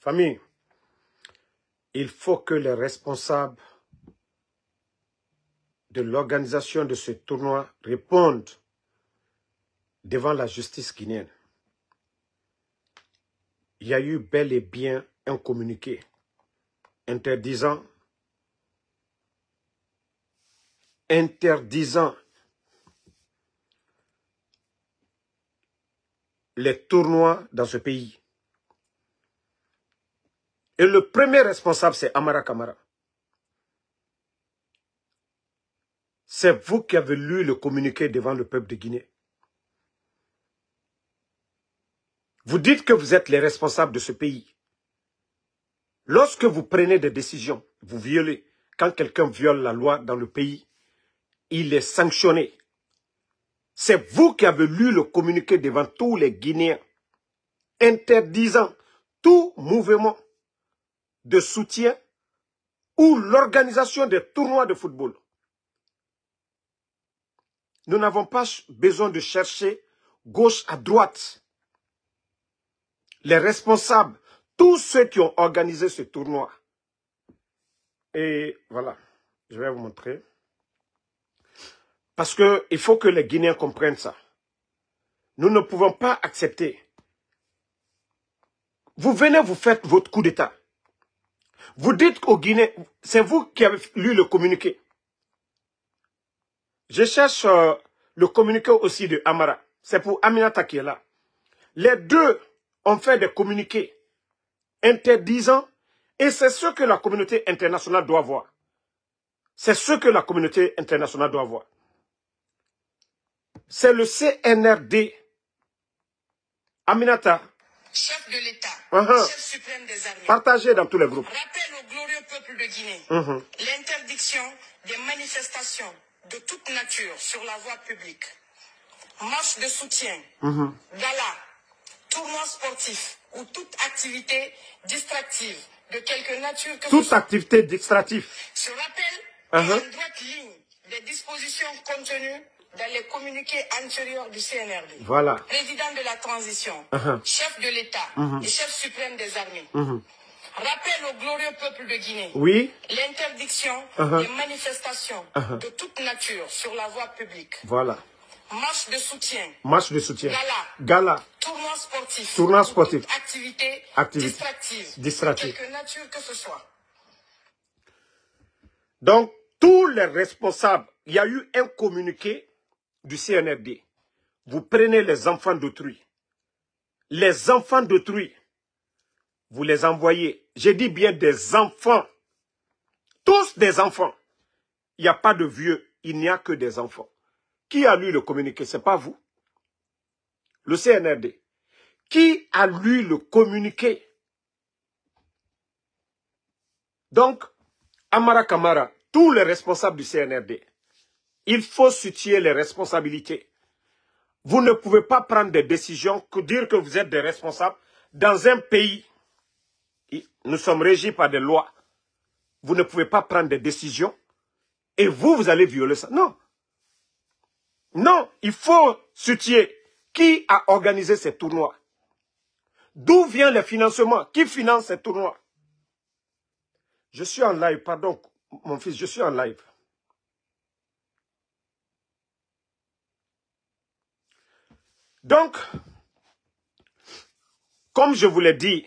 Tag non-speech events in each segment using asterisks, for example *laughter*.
Famille, il faut que les responsables de l'organisation de ce tournoi répondent devant la justice guinéenne. Il y a eu bel et bien un communiqué interdisant interdisant les tournois dans ce pays. Et le premier responsable, c'est Amara Kamara. C'est vous qui avez lu le communiqué devant le peuple de Guinée. Vous dites que vous êtes les responsables de ce pays. Lorsque vous prenez des décisions, vous violez. Quand quelqu'un viole la loi dans le pays, il est sanctionné. C'est vous qui avez lu le communiqué devant tous les Guinéens, interdisant tout mouvement de soutien ou l'organisation des tournois de football. Nous n'avons pas besoin de chercher gauche à droite. Les responsables, tous ceux qui ont organisé ce tournoi. Et voilà, je vais vous montrer. Parce qu'il faut que les Guinéens comprennent ça. Nous ne pouvons pas accepter. Vous venez, vous faites votre coup d'État. Vous dites au Guinée, c'est vous qui avez lu le communiqué. Je cherche euh, le communiqué aussi de Amara. C'est pour Aminata qui est là. Les deux ont fait des communiqués interdisant et c'est ce que la communauté internationale doit voir. C'est ce que la communauté internationale doit voir. C'est le CNRD. Aminata, chef de l'État, uh-huh. chef suprême des armées. Partagé dans tous les groupes. Rappelle au glorieux peuple de Guinée uh-huh. l'interdiction des manifestations de toute nature sur la voie publique. Marche de soutien, tournois uh-huh. gala, tournoi sportif ou toute activité distractive de quelque nature que Toute activité distractive. Ce rappel est une droite ligne des dispositions contenues dans les communiqués antérieurs du CNRD. Voilà. Président de la transition, uh-huh. chef de l'État uh-huh. et chef suprême des armées. Uh-huh. rappel au glorieux peuple de Guinée oui. l'interdiction des manifestations de toute nature sur la voie publique. Voilà. Marche de soutien. Marche de soutien. Gala. Gala. Tournoi sportif. Tournoi sportif. Activité, Activité. distractive. Distractive. Quelque nature que ce soit. Donc, tous les responsables, il y a eu un communiqué du CNRD, vous prenez les enfants d'autrui. Les enfants d'autrui, vous les envoyez. J'ai dit bien des enfants. Tous des enfants. Il n'y a pas de vieux, il n'y a que des enfants. Qui a lui le communiqué Ce n'est pas vous. Le CNRD. Qui a lui le communiqué Donc, Amara Kamara, tous les responsables du CNRD, il faut situer les responsabilités. Vous ne pouvez pas prendre des décisions que dire que vous êtes des responsables dans un pays. Nous sommes régis par des lois. Vous ne pouvez pas prendre des décisions et vous, vous allez violer ça. Non. Non, il faut situer qui a organisé ces tournois. D'où vient le financement Qui finance ces tournois Je suis en live, pardon, mon fils, je suis en live. Donc, comme je vous l'ai dit,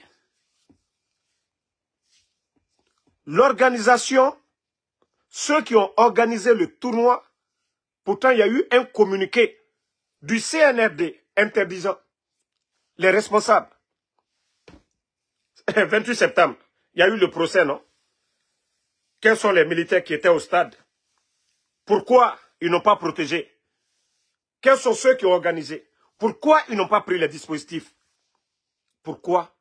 l'organisation, ceux qui ont organisé le tournoi, pourtant il y a eu un communiqué du CNRD interdisant les responsables. 28 *laughs* septembre, il y a eu le procès, non Quels sont les militaires qui étaient au stade Pourquoi ils n'ont pas protégé Quels sont ceux qui ont organisé pourquoi ils n'ont pas pris les dispositifs Pourquoi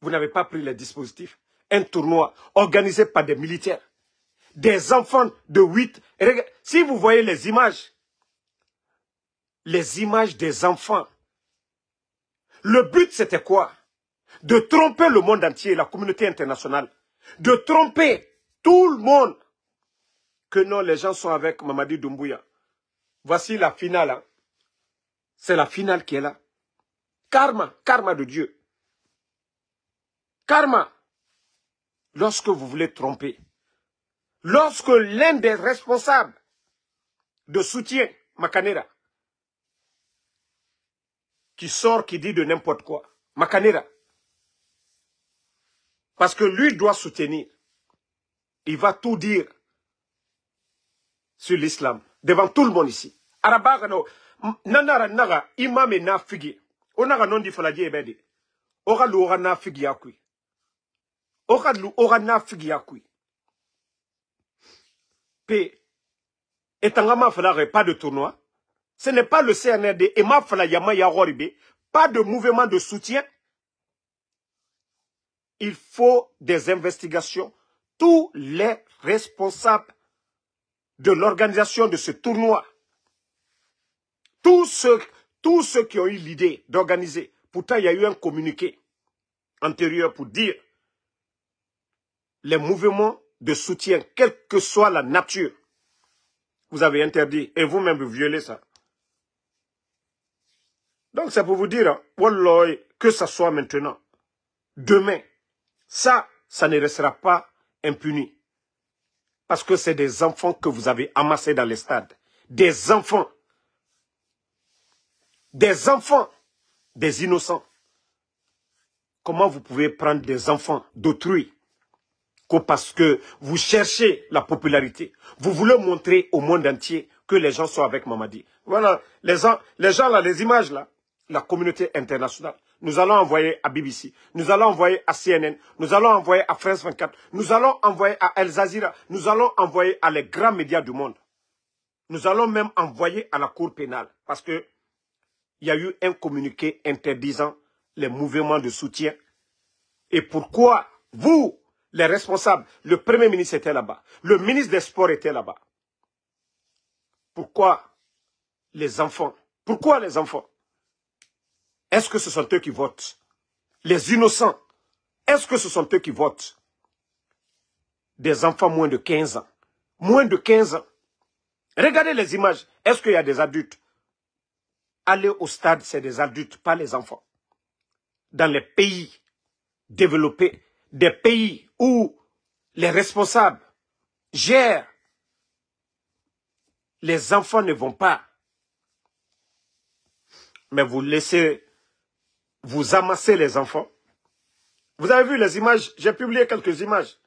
vous n'avez pas pris les dispositifs Un tournoi organisé par des militaires, des enfants de 8. Si vous voyez les images, les images des enfants, le but c'était quoi De tromper le monde entier, la communauté internationale, de tromper tout le monde que non, les gens sont avec Mamadi Doumbouya. Voici la finale. Hein. C'est la finale qui est là. Karma, karma de Dieu. Karma. Lorsque vous voulez tromper, lorsque l'un des responsables de soutien, Makanera, qui sort, qui dit de n'importe quoi, Makanera, parce que lui doit soutenir, il va tout dire sur l'islam, devant tout le monde ici. Hein? nanara naga imame na onaga nondi falaje bede oga lu oga nafigi yakui oga lu oga nafigi yakui p etangama falare pas de tournoi ce n'est pas le CNRD et ma fala yama pas de mouvement de soutien il faut des investigations tous les responsables de l'organisation de ce tournoi tous ceux, tous ceux qui ont eu l'idée d'organiser, pourtant il y a eu un communiqué antérieur pour dire les mouvements de soutien, quelle que soit la nature, vous avez interdit et vous-même vous violez ça. Donc c'est pour vous dire, hein, que ça soit maintenant, demain, ça, ça ne restera pas impuni. Parce que c'est des enfants que vous avez amassés dans les stades. Des enfants des enfants, des innocents. Comment vous pouvez prendre des enfants d'autrui que parce que vous cherchez la popularité, vous voulez montrer au monde entier que les gens sont avec Mamadi. Voilà, les gens, les gens là, les images là, la communauté internationale. Nous allons envoyer à BBC, nous allons envoyer à CNN, nous allons envoyer à France 24, nous allons envoyer à El Jazeera, nous allons envoyer à les grands médias du monde. Nous allons même envoyer à la Cour pénale parce que il y a eu un communiqué interdisant les mouvements de soutien. Et pourquoi vous, les responsables, le Premier ministre était là-bas, le ministre des Sports était là-bas. Pourquoi les enfants Pourquoi les enfants Est-ce que ce sont eux qui votent Les innocents, est-ce que ce sont eux qui votent Des enfants moins de 15 ans. Moins de 15 ans. Regardez les images. Est-ce qu'il y a des adultes aller au stade, c'est des adultes, pas les enfants. Dans les pays développés, des pays où les responsables gèrent, les enfants ne vont pas. Mais vous laissez, vous amassez les enfants. Vous avez vu les images, j'ai publié quelques images.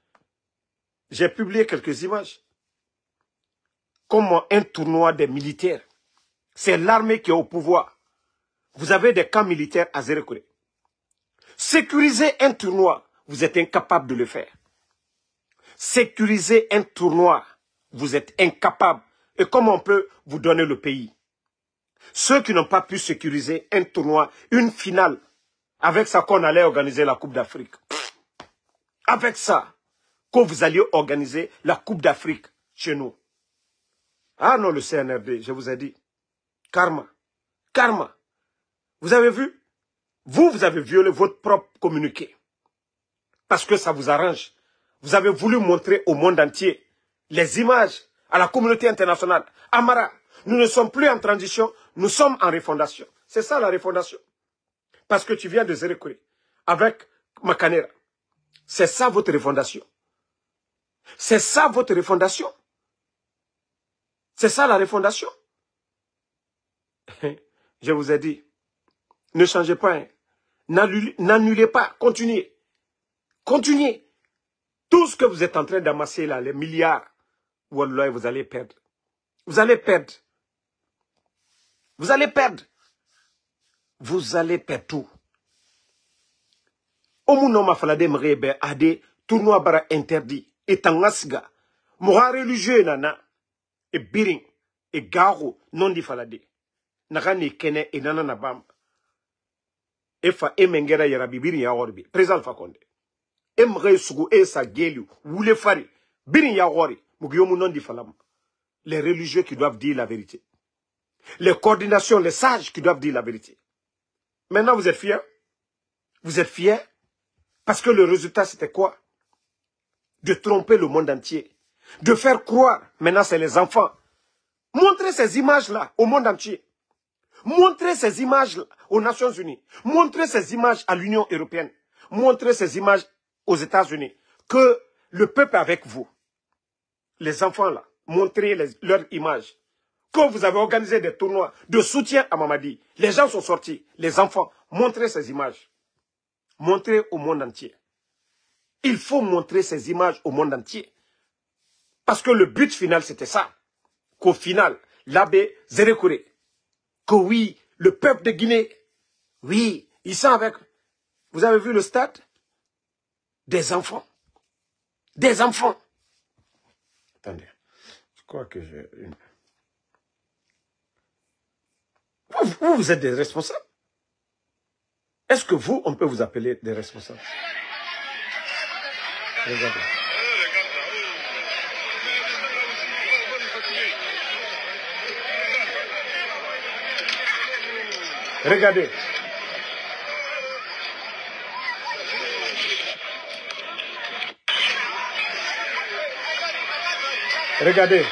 J'ai publié quelques images. Comme un tournoi des militaires c'est l'armée qui est au pouvoir. Vous avez des camps militaires à Zérekoré. Sécuriser un tournoi, vous êtes incapable de le faire. Sécuriser un tournoi, vous êtes incapable. Et comment on peut vous donner le pays Ceux qui n'ont pas pu sécuriser un tournoi, une finale, avec ça qu'on allait organiser la Coupe d'Afrique. Avec ça, que vous alliez organiser la Coupe d'Afrique chez nous. Ah non, le CNRD, je vous ai dit. Karma. Karma. Vous avez vu Vous, vous avez violé votre propre communiqué. Parce que ça vous arrange. Vous avez voulu montrer au monde entier les images à la communauté internationale. Amara, nous ne sommes plus en transition, nous sommes en refondation. C'est ça la refondation. Parce que tu viens de Zérekouré avec Makanera. C'est ça votre refondation. C'est ça votre refondation. C'est ça la refondation. *laughs* Je vous ai dit, ne changez pas. Hein. N'annulez pas. Continuez. Continuez. Tout ce que vous êtes en train d'amasser là, les milliards, vous allez perdre. Vous allez perdre. Vous allez perdre. Vous allez perdre tout. Ben tournoi bara interdit. Et tangasga. Et biring. Et garo non les religieux qui doivent dire la vérité les coordinations les sages qui doivent dire la vérité maintenant vous êtes fiers vous êtes fiers parce que le résultat c'était quoi de tromper le monde entier de faire croire maintenant c'est les enfants montrer ces images là au monde entier Montrez ces images aux Nations Unies, montrez ces images à l'Union Européenne, montrez ces images aux États-Unis, que le peuple avec vous, les enfants là, montrez leurs images. Quand vous avez organisé des tournois de soutien à Mamadi, les gens sont sortis, les enfants, montrez ces images. Montrez au monde entier. Il faut montrer ces images au monde entier. Parce que le but final, c'était ça. Qu'au final, l'abbé Zérekouré, que oui, le peuple de Guinée, oui, ils sont avec. Vous avez vu le stade Des enfants. Des enfants. Attendez, je crois que je. Vous, vous, êtes des responsables. Est-ce que vous, on peut vous appeler des responsables Regardez. Regardez.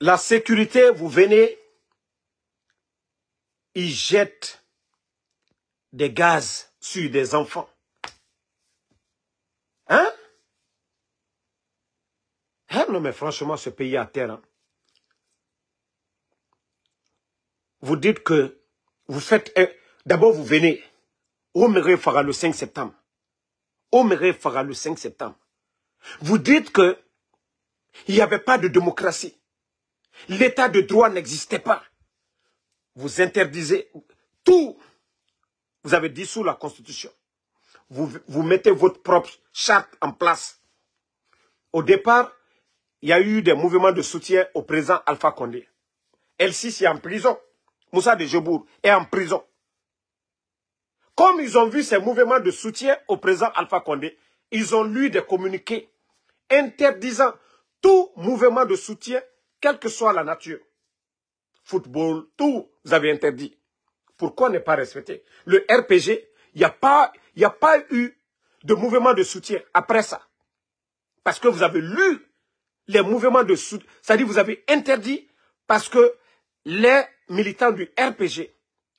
La sécurité, vous venez, ils jettent des gaz sur des enfants. mais franchement, ce pays à terre. Hein. Vous dites que vous faites... D'abord, vous venez. Omeré fera le 5 septembre. Omeré fera le 5 septembre. Vous dites que il n'y avait pas de démocratie. L'état de droit n'existait pas. Vous interdisez tout. Vous avez dissous la Constitution. Vous, vous mettez votre propre charte en place. Au départ, il y a eu des mouvements de soutien au président Alpha Condé. El-Sisi est en prison. Moussa de Jebour est en prison. Comme ils ont vu ces mouvements de soutien au président Alpha Condé, ils ont lu des communiqués interdisant tout mouvement de soutien, quelle que soit la nature. Football, tout, vous avez interdit. Pourquoi ne pas respecter Le RPG, il n'y a pas eu de mouvement de soutien après ça. Parce que vous avez lu les mouvements de soutien. C'est-à-dire vous avez interdit parce que les militants du RPG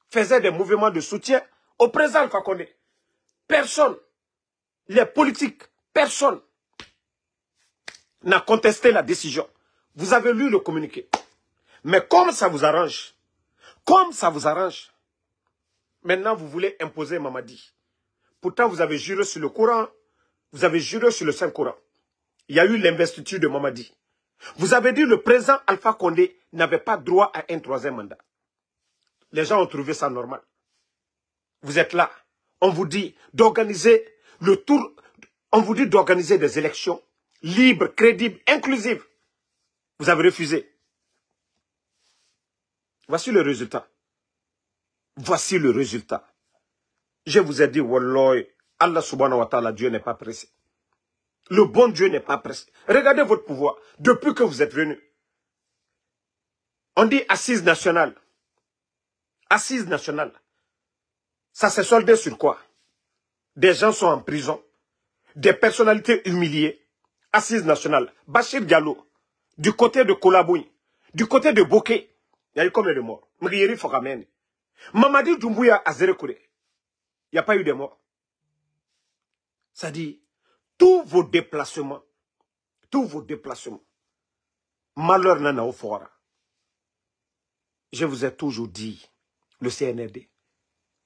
faisaient des mouvements de soutien au président Kakone. Personne, les politiques, personne n'a contesté la décision. Vous avez lu le communiqué. Mais comme ça vous arrange, comme ça vous arrange, maintenant vous voulez imposer Mamadi. Pourtant, vous avez juré sur le Coran, vous avez juré sur le Saint-Coran il y a eu l'investiture de Mamadi. Vous avez dit le président Alpha Condé n'avait pas droit à un troisième mandat. Les gens ont trouvé ça normal. Vous êtes là. On vous dit d'organiser le tour. On vous dit d'organiser des élections libres, crédibles, inclusives. Vous avez refusé. Voici le résultat. Voici le résultat. Je vous ai dit, Wallah, Allah subhanahu wa ta'ala, Dieu n'est pas pressé. Le bon Dieu n'est pas pressé. Regardez votre pouvoir. Depuis que vous êtes venu, on dit assise nationale. Assise nationale. Ça s'est soldé sur quoi Des gens sont en prison. Des personnalités humiliées. Assise nationale. Bachir Diallo, du côté de Kolaboui, du côté de Bokeh. il y a eu combien de morts Mriyeri Fokamene. Mamadi Doumbouya à Il n'y a pas eu de morts. Ça dit, tous vos déplacements, tous vos déplacements, malheur nana au fora. Je vous ai toujours dit, le CNRD,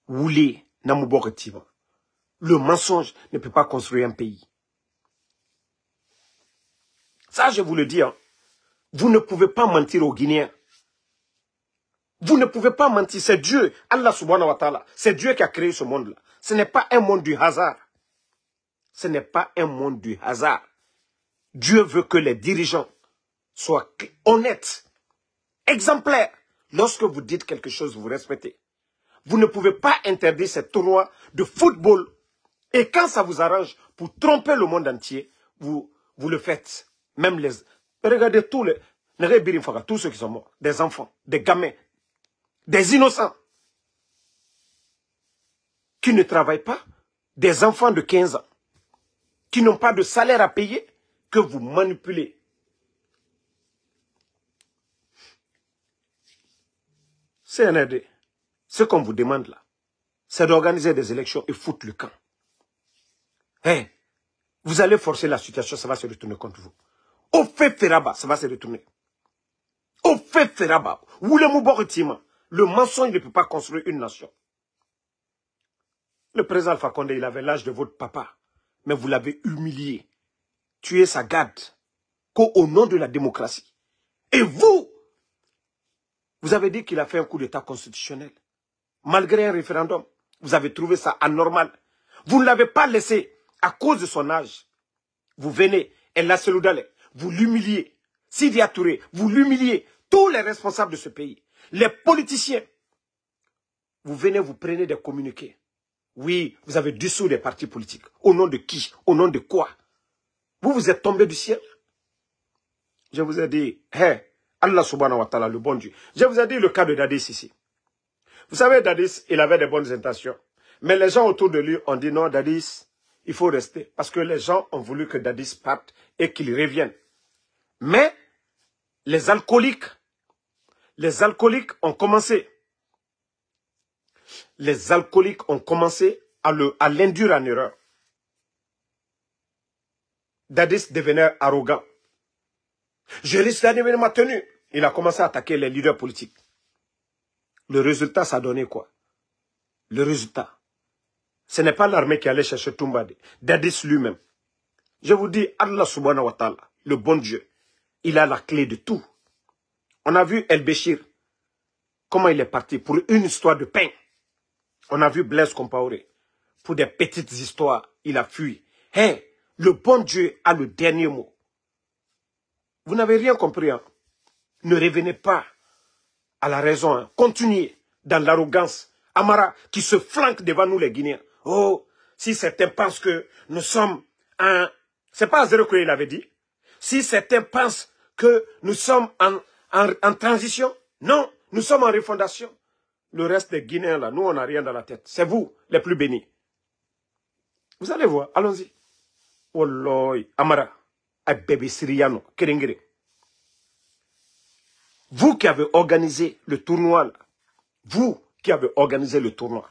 voulez Le mensonge ne peut pas construire un pays. Ça, je vous le dis. Hein. Vous ne pouvez pas mentir aux Guinéens. Vous ne pouvez pas mentir. C'est Dieu, Allah subhanahu wa ta'ala. C'est Dieu qui a créé ce monde-là. Ce n'est pas un monde du hasard. Ce n'est pas un monde du hasard. Dieu veut que les dirigeants soient honnêtes, exemplaires. Lorsque vous dites quelque chose, vous respectez. Vous ne pouvez pas interdire ces tournois de football. Et quand ça vous arrange pour tromper le monde entier, vous, vous le faites. Même les... Regardez tous les... Tous ceux qui sont morts. Des enfants, des gamins, des innocents qui ne travaillent pas, des enfants de 15 ans, qui n'ont pas de salaire à payer, que vous manipulez. C'est CNRD, ce qu'on vous demande là, c'est d'organiser des élections et foutre le camp. Eh, vous allez forcer la situation, ça va se retourner contre vous. Au fait Feraba, ça va se retourner. Au fait Feraba, le mensonge ne peut pas construire une nation. Le président Alpha il avait l'âge de votre papa mais vous l'avez humilié, tué sa garde, qu'au nom de la démocratie. Et vous, vous avez dit qu'il a fait un coup d'état constitutionnel. Malgré un référendum, vous avez trouvé ça anormal. Vous ne l'avez pas laissé à cause de son âge. Vous venez, l'a Seloudale, vous l'humiliez. Sidi Touré, vous l'humiliez. Tous les responsables de ce pays, les politiciens, vous venez, vous prenez des communiqués. Oui, vous avez dissous des partis politiques. Au nom de qui Au nom de quoi Vous vous êtes tombé du ciel Je vous ai dit, hey, hein, Allah subhanahu wa ta'ala, le bon Dieu. Je vous ai dit le cas de Dadis ici. Vous savez, Dadis, il avait des bonnes intentions. Mais les gens autour de lui ont dit, non, Dadis, il faut rester. Parce que les gens ont voulu que Dadis parte et qu'il revienne. Mais les alcooliques, les alcooliques ont commencé les alcooliques ont commencé à l'induire en erreur. Dadis devenait arrogant. Je risque ma tenue. Il a commencé à attaquer les leaders politiques. Le résultat, ça donné quoi Le résultat. Ce n'est pas l'armée qui allait chercher Toumbade. Dadis lui-même. Je vous dis, Allah subhanahu wa ta'ala, le bon Dieu, il a la clé de tout. On a vu El Béchir, comment il est parti pour une histoire de pain. On a vu Blaise Compaoré. Pour des petites histoires, il a fui. Hein, le bon Dieu a le dernier mot. Vous n'avez rien compris. Hein. Ne revenez pas à la raison. Hein. Continuez dans l'arrogance. Amara qui se flanque devant nous les Guinéens. Oh, si certains pensent que nous sommes en... C'est pas zéro que il avait dit. Si certains pensent que nous sommes en, en transition, non, nous sommes en refondation le reste des Guinéens, là, nous, on n'a rien dans la tête. C'est vous, les plus bénis. Vous allez voir, allons-y. Oloy, oh, Amara, Bébé Siriano, Kerengere. Vous qui avez organisé le tournoi, là. vous qui avez organisé le tournoi,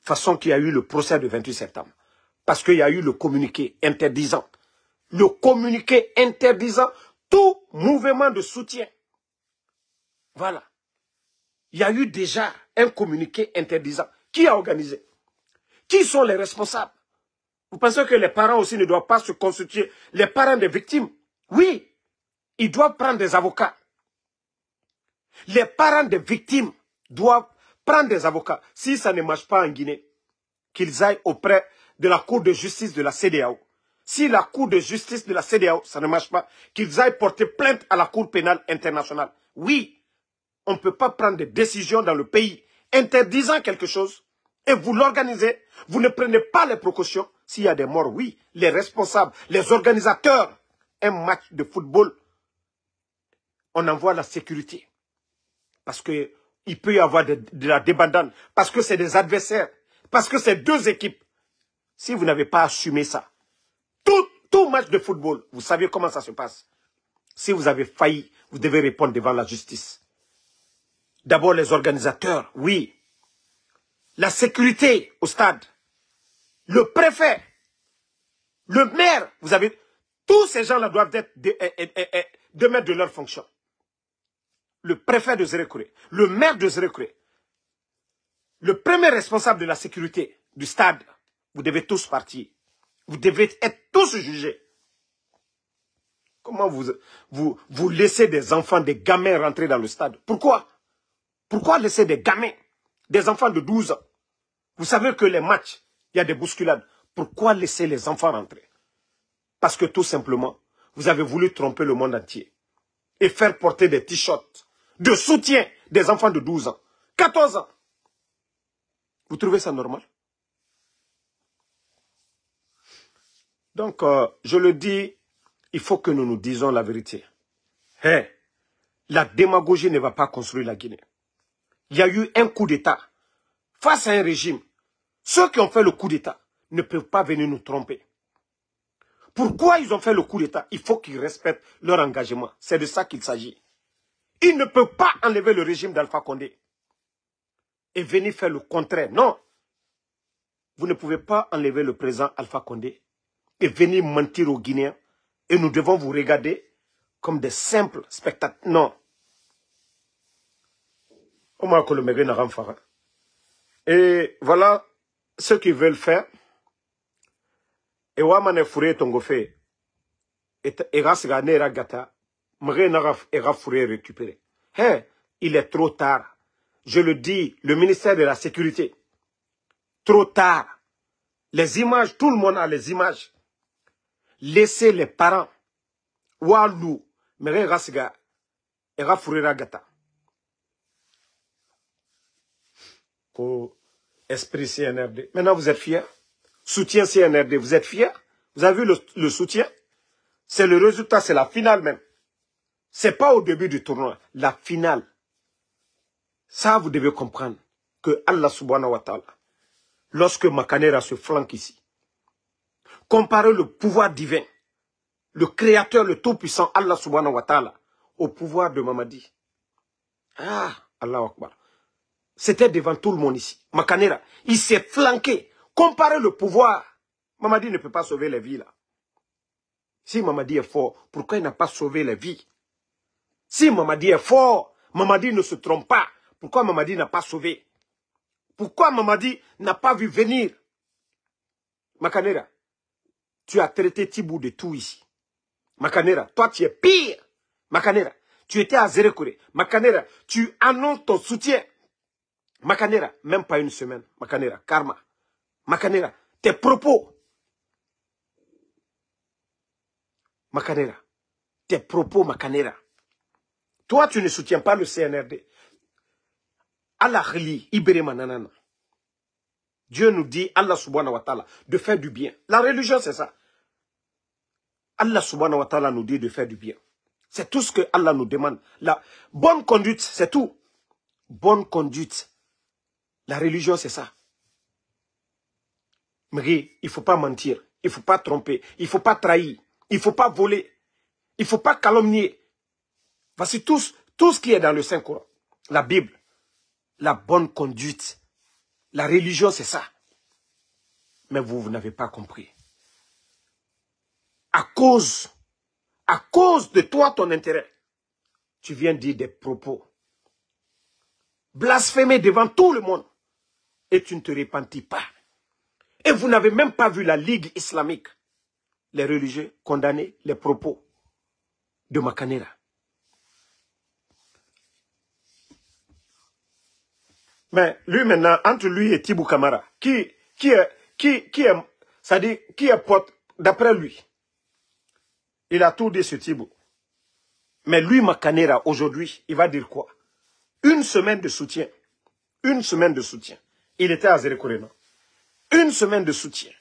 façon qu'il y a eu le procès du 28 septembre, parce qu'il y a eu le communiqué interdisant, le communiqué interdisant tout mouvement de soutien. Voilà il y a eu déjà un communiqué interdisant. Qui a organisé Qui sont les responsables Vous pensez que les parents aussi ne doivent pas se constituer Les parents des victimes Oui, ils doivent prendre des avocats. Les parents des victimes doivent prendre des avocats. Si ça ne marche pas en Guinée, qu'ils aillent auprès de la Cour de justice de la CDAO. Si la Cour de justice de la CDAO, ça ne marche pas, qu'ils aillent porter plainte à la Cour pénale internationale. Oui, on ne peut pas prendre des décisions dans le pays interdisant quelque chose et vous l'organisez. Vous ne prenez pas les précautions. S'il y a des morts, oui, les responsables, les organisateurs, un match de football, on envoie la sécurité. Parce qu'il peut y avoir de, la débandade, parce que c'est des adversaires, parce que c'est deux équipes. Si vous n'avez pas assumé ça, tout, tout match de football, vous savez comment ça se passe. Si vous avez failli, vous devez répondre devant la justice. D'abord les organisateurs, oui. La sécurité au stade. Le préfet. Le maire. Vous avez... Tous ces gens-là doivent être de eh, eh, eh, mettre de leur fonction. Le préfet de Zérécouré. Le maire de Zérécouré. Le premier responsable de la sécurité du stade. Vous devez tous partir. Vous devez être tous jugés. Comment vous, vous, vous laissez des enfants, des gamins rentrer dans le stade Pourquoi pourquoi laisser des gamins, des enfants de 12 ans Vous savez que les matchs, il y a des bousculades. Pourquoi laisser les enfants rentrer Parce que tout simplement, vous avez voulu tromper le monde entier et faire porter des t-shirts de soutien des enfants de 12 ans, 14 ans. Vous trouvez ça normal Donc, euh, je le dis, il faut que nous nous disions la vérité. Eh, la démagogie ne va pas construire la Guinée il y a eu un coup d'État face à un régime. Ceux qui ont fait le coup d'État ne peuvent pas venir nous tromper. Pourquoi ils ont fait le coup d'État Il faut qu'ils respectent leur engagement. C'est de ça qu'il s'agit. Ils ne peuvent pas enlever le régime d'Alpha Condé et venir faire le contraire. Non. Vous ne pouvez pas enlever le président Alpha Condé et venir mentir aux Guinéens. Et nous devons vous regarder comme des simples spectateurs. Non. Comment Koloméré n'a rien Et voilà ce qu'ils veulent faire. Et Wamane Fouré Tongofé, et Rasgane Ragata, Mré n'a Fouré récupéré. Hé, hein, il est trop tard. Je le dis, le ministère de la Sécurité. Trop tard. Les images, tout le monde a les images. Laissez les parents. Walou, Mré Rasga, Era Fouré Ragata. pour esprit CNRD. Maintenant, vous êtes fiers. Soutien CNRD, vous êtes fiers. Vous avez vu le, soutien C'est le résultat, c'est la finale même. C'est pas au début du tournoi, la finale. Ça, vous devez comprendre que Allah subhanahu wa ta'ala, lorsque Makanera se flanque ici, comparez le pouvoir divin, le créateur, le tout-puissant, Allah subhanahu wa ta'ala, au pouvoir de Mamadi. Ah, Allah akbar. C'était devant tout le monde ici. Makanera, il s'est flanqué. Comparer le pouvoir. Mamadi ne peut pas sauver les vies là. Si Mamadi est fort, pourquoi il n'a pas sauvé la vie Si Mamadi est fort, Mamadi ne se trompe pas. Pourquoi Mamadi n'a pas sauvé Pourquoi Mamadi n'a pas vu venir Makanera, tu as traité Tibou de tout ici. Makanera, toi tu es pire. Makanera, tu étais à Zérekouré. Makanera, tu annonces ton soutien Makanera, même pas une semaine. Makanera, karma. Makanera, tes propos. Makanera, tes propos, Makanera. Toi, tu ne soutiens pas le CNRD. Allah Ibere Dieu nous dit, Allah subhanahu wa ta'ala, de faire du bien. La religion, c'est ça. Allah subhanahu wa ta'ala nous dit de faire du bien. C'est tout ce que Allah nous demande. La bonne conduite, c'est tout. Bonne conduite. La religion, c'est ça. Mais il ne faut pas mentir, il ne faut pas tromper, il ne faut pas trahir, il ne faut pas voler, il ne faut pas calomnier. Voici tout, tout ce qui est dans le Saint-Coran, la Bible, la bonne conduite, la religion, c'est ça. Mais vous, vous n'avez pas compris. À cause, à cause de toi, ton intérêt, tu viens dire des propos blasphémer devant tout le monde et tu ne te répandis pas. Et vous n'avez même pas vu la Ligue islamique, les religieux condamner les propos de Makanera. Mais lui maintenant, entre lui et Thibaut Kamara, qui, qui est, qui, qui ça dit, qui est pote, d'après lui, il a tout dit ce Thibaut. Mais lui, Makanera, aujourd'hui, il va dire quoi Une semaine de soutien. Une semaine de soutien. Il était à Zérékorena. Une semaine de soutien.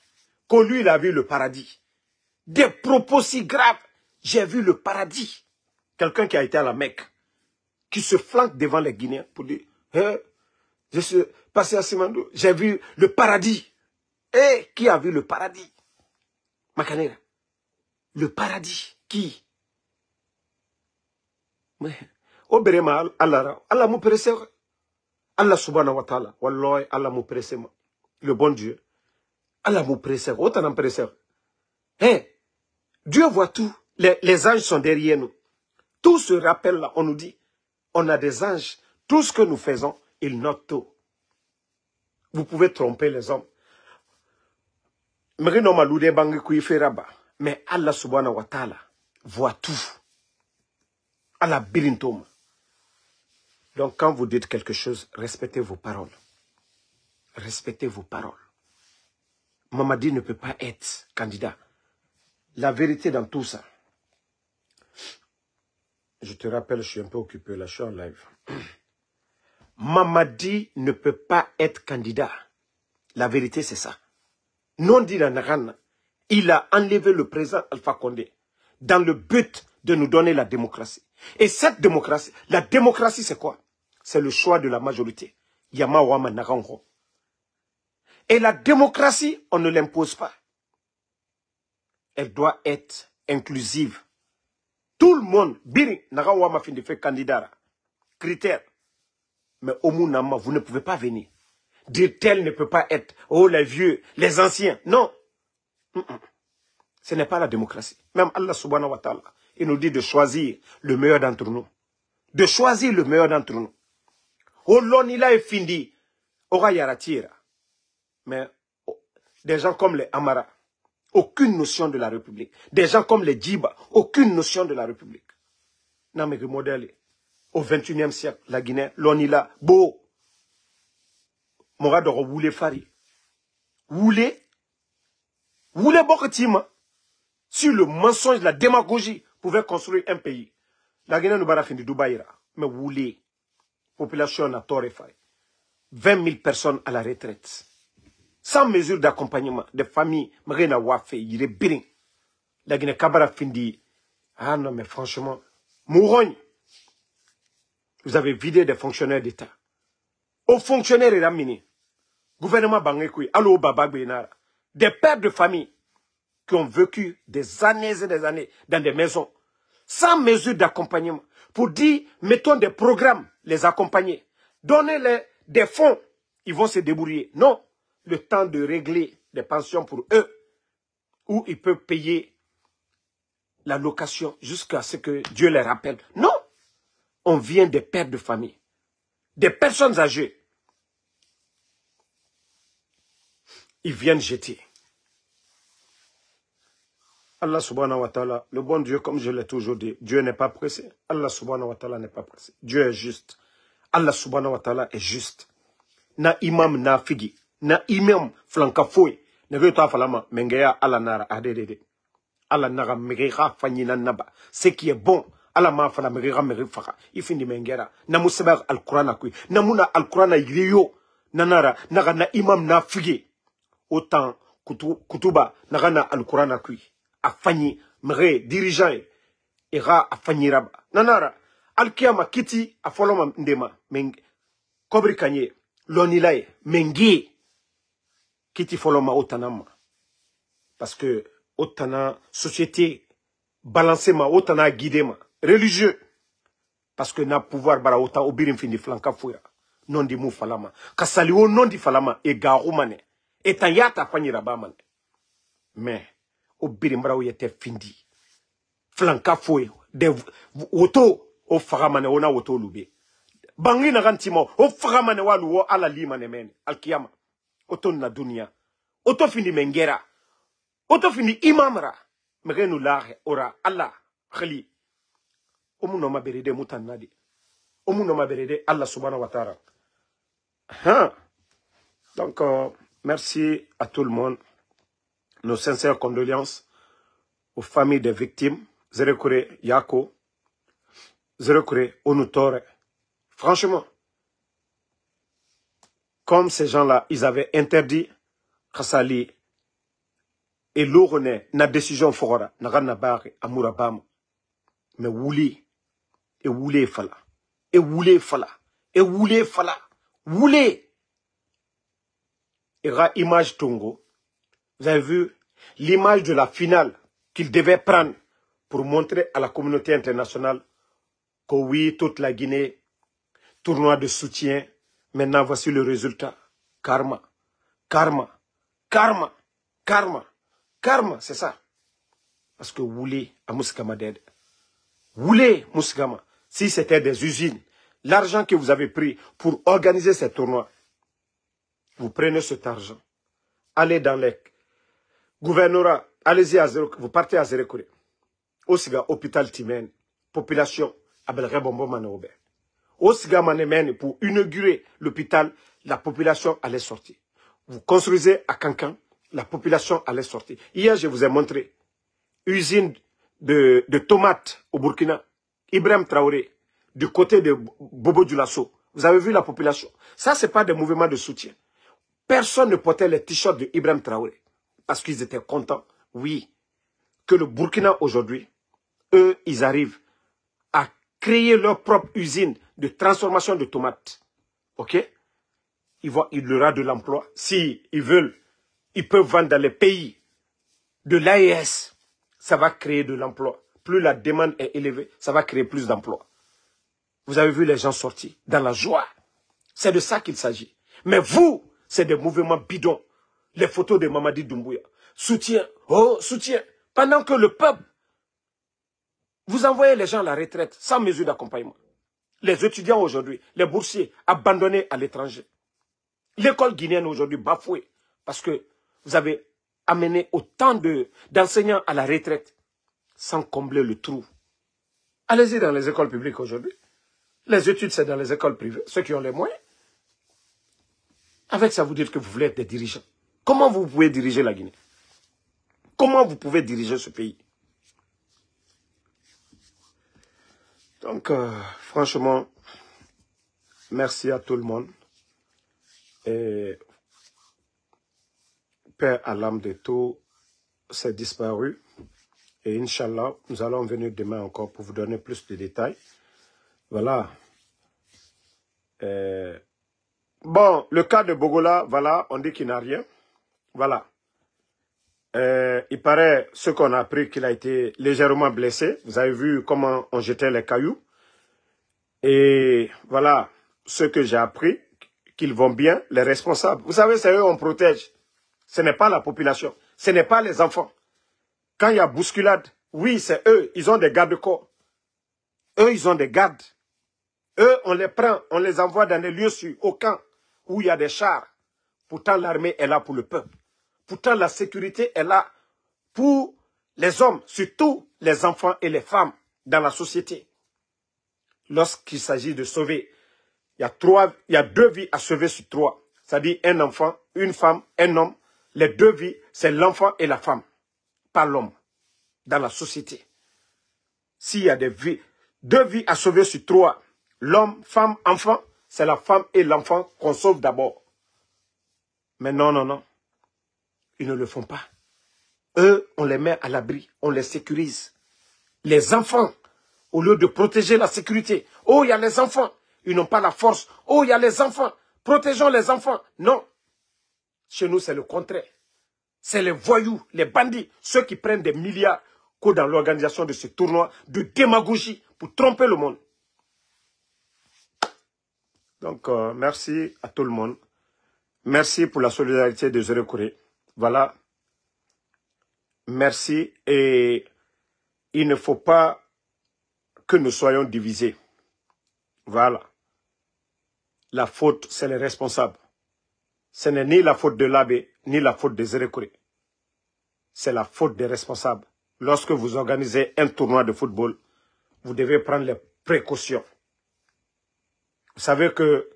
Quand lui, il a vu le paradis. Des propos si graves. J'ai vu le paradis. Quelqu'un qui a été à la Mecque, qui se flanque devant les Guinéens pour dire hein, Je suis passé à Simandou. j'ai vu le paradis. Et qui a vu le paradis Le paradis. Qui Mais, Allah Allah subhanahu wa ta'ala wallahi Allah mou préserve. le bon Dieu Allah nous préserve. autant en Dieu voit tout les, anges sont derrière nous tout ce rappel là on nous dit on a des anges tout ce que nous faisons il note tout vous pouvez tromper les hommes mais Allah subhanahu wa ta'ala voit tout Allah birintoma donc quand vous dites quelque chose, respectez vos paroles. Respectez vos paroles. Mamadi ne peut pas être candidat. La vérité dans tout ça. Je te rappelle, je suis un peu occupé là, je suis en live. *clears throat* Mamadi ne peut pas être candidat. La vérité, c'est ça. Non dit il a enlevé le président Alpha Condé dans le but de nous donner la démocratie. Et cette démocratie, la démocratie, c'est quoi c'est le choix de la majorité. Et la démocratie, on ne l'impose pas. Elle doit être inclusive. Tout le monde, Biri, de fait candidat. Critère. Mais nama, vous ne pouvez pas venir. De tel ne peut pas être. Oh, les vieux, les anciens. Non. Ce n'est pas la démocratie. Même Allah subhanahu wa ta'ala, il nous dit de choisir le meilleur d'entre nous. De choisir le meilleur d'entre nous. Findi, Mais oh, des gens comme les Amara, aucune notion de la République. Des gens comme les Djiba, aucune notion de la République. Non, mais modèle, au 21e siècle, la Guinée, l'Onila, beau. Moradoro Woule Fari. Woule, Woule Bokotima, sur le mensonge, la démagogie, pouvait construire un pays. La Guinée nous bah, finir de Dubaïra. Mais voulez population à 20 000 personnes à la retraite sans mesure d'accompagnement des familles il est la guinée kabara ah non mais franchement vous avez vidé des fonctionnaires d'état aux fonctionnaires et gouvernement Bangui, allo baba des pères de famille qui ont vécu des années et des années dans des maisons sans mesure d'accompagnement pour dire mettons des programmes les accompagner. donner les des fonds, ils vont se débrouiller. Non, le temps de régler des pensions pour eux, où ils peuvent payer la location jusqu'à ce que Dieu les rappelle. Non, on vient des pères de famille, des personnes âgées. Ils viennent jeter. Allah subhanahu wa ta'ala, le bon Dieu, comme je l'ai toujours dit, Dieu n'est pas pressé. Allah subhanahu wa ta'ala n'est pas pressé. Dieu est juste. Allah subhanahu wa ta'ala est juste. Na imam na figi. Na imam flankafoui. Ne veut pas falama. Mengeya ala nara. Adedede. Ah, Allah nara fani fanyina naba. Ce qui est bon. ala ma fana meriha merifaka. Ifindi mengera. Na sebar al Qurana kui. Namuna al Qurana na Nanara. Naga na imam na figi. Autant kutuba. Naga na al Qurana kui afani mre dirigeant ira e raba nanara alkiama kiti afoloma ndema meng kobri kanye mengi kiti foloma otanama parce que otana société balancé ma otana guidé ma religieux parce que na pouvoir bara ota obirim fini flanka fuya non di moufalama. falama kasali o non di falama e garumane etanyata raba mane mais o birinbaraw ye tɛ findi Flanka foyi de woto o Faramaneona ona woto lube Bangina Rantimo. gantimo o faga walu wo ala lima ne men alkiyama na dunia oto fini mengera oto fini imamra mgenu la ora Allah, khali omuno maberede mutannadi omuno berede Allah subhanahu wa ta'ala hein? donc euh, merci à tout le monde nos sincères condoléances aux familles des victimes, Zerekure Yako, Zerekure Onutore. Franchement, comme ces gens-là, ils avaient interdit Khassali et Lourone, na décision fora, na ganabari, amourabam, Mais Wouli, et Wouli Fala, et Wouli Fala, et Wouli Fala, Wouli. Et ra image Tongo, vous avez vu l'image de la finale qu'il devait prendre pour montrer à la communauté internationale que oui, toute la Guinée, tournoi de soutien. Maintenant, voici le résultat. Karma, karma, karma, karma, karma, c'est ça. Parce que voulez à Mouskama d'aide. voulez, Mouskama, si c'était des usines, l'argent que vous avez pris pour organiser ce tournoi, vous prenez cet argent, allez dans les Gouvernorat, allez-y à vous partez à zéro Osiga, hôpital Timène, population, Abelre Bombo ober Osiga Manemène, pour inaugurer l'hôpital, la population allait sortir. Vous construisez à Cancan, la population allait sortir. Hier, je vous ai montré usine de, tomates au Burkina, Ibrahim Traoré, du côté de Bobo Dioulasso. Vous avez vu la population. Ça, ce n'est pas des mouvements de soutien. Personne ne portait les t-shirts de Ibrahim Traoré parce qu'ils étaient contents, oui, que le Burkina aujourd'hui, eux, ils arrivent à créer leur propre usine de transformation de tomates. OK ils Il y aura de l'emploi. S'ils veulent, ils peuvent vendre dans les pays de l'AES. Ça va créer de l'emploi. Plus la demande est élevée, ça va créer plus d'emplois. Vous avez vu les gens sortir dans la joie. C'est de ça qu'il s'agit. Mais vous, c'est des mouvements bidons les photos de Mamadi Doumbouya. Soutien, oh, soutien. Pendant que le peuple, vous envoyez les gens à la retraite sans mesure d'accompagnement. Les étudiants aujourd'hui, les boursiers abandonnés à l'étranger. L'école guinéenne aujourd'hui bafouée parce que vous avez amené autant d'enseignants à la retraite sans combler le trou. Allez-y dans les écoles publiques aujourd'hui. Les études, c'est dans les écoles privées, ceux qui ont les moyens. Avec ça, vous dites que vous voulez être des dirigeants. Comment vous pouvez diriger la Guinée Comment vous pouvez diriger ce pays Donc, euh, franchement, merci à tout le monde. Et Père à l'âme de tout c'est disparu Et Inch'Allah, nous allons venir demain encore pour vous donner plus de détails. Voilà. bon, le cas de Bogola, voilà, on dit qu'il n'a rien. Voilà. Euh, il paraît, ce qu'on a appris, qu'il a été légèrement blessé. Vous avez vu comment on jetait les cailloux. Et voilà ce que j'ai appris, qu'ils vont bien, les responsables. Vous savez, c'est eux on protège. Ce n'est pas la population. Ce n'est pas les enfants. Quand il y a bousculade, oui, c'est eux. Ils ont des gardes-corps. Eux, ils ont des gardes. Eux, on les prend, on les envoie dans des lieux sûrs, au camp, où il y a des chars. Pourtant, l'armée est là pour le peuple. Pourtant, la sécurité est là pour les hommes, surtout les enfants et les femmes dans la société. Lorsqu'il s'agit de sauver, il y, a trois, il y a deux vies à sauver sur trois. C'est-à-dire un enfant, une femme, un homme. Les deux vies, c'est l'enfant et la femme, pas l'homme, dans la société. S'il y a des vies, deux vies à sauver sur trois, l'homme, femme, enfant, c'est la femme et l'enfant qu'on sauve d'abord. Mais non, non, non ils ne le font pas. Eux, on les met à l'abri, on les sécurise. Les enfants, au lieu de protéger la sécurité, oh, il y a les enfants, ils n'ont pas la force, oh, il y a les enfants, protégeons les enfants. Non, chez nous, c'est le contraire. C'est les voyous, les bandits, ceux qui prennent des milliards qu'au dans l'organisation de ce tournoi de démagogie pour tromper le monde. Donc, euh, merci à tout le monde. Merci pour la solidarité de Zéro Corée. Voilà. Merci. Et il ne faut pas que nous soyons divisés. Voilà. La faute, c'est les responsables. Ce n'est ni la faute de l'abbé, ni la faute des Zérécouré. C'est la faute des responsables. Lorsque vous organisez un tournoi de football, vous devez prendre les précautions. Vous savez que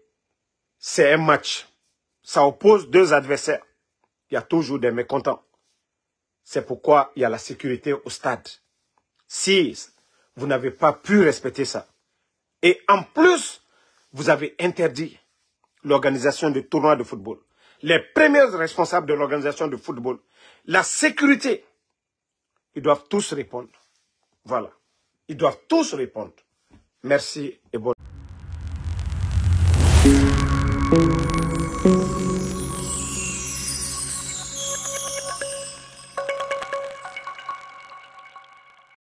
c'est un match. Ça oppose deux adversaires il y a toujours des mécontents. C'est pourquoi il y a la sécurité au stade. Si vous n'avez pas pu respecter ça, et en plus, vous avez interdit l'organisation de tournois de football, les premiers responsables de l'organisation de football, la sécurité, ils doivent tous répondre. Voilà. Ils doivent tous répondre. Merci et bonne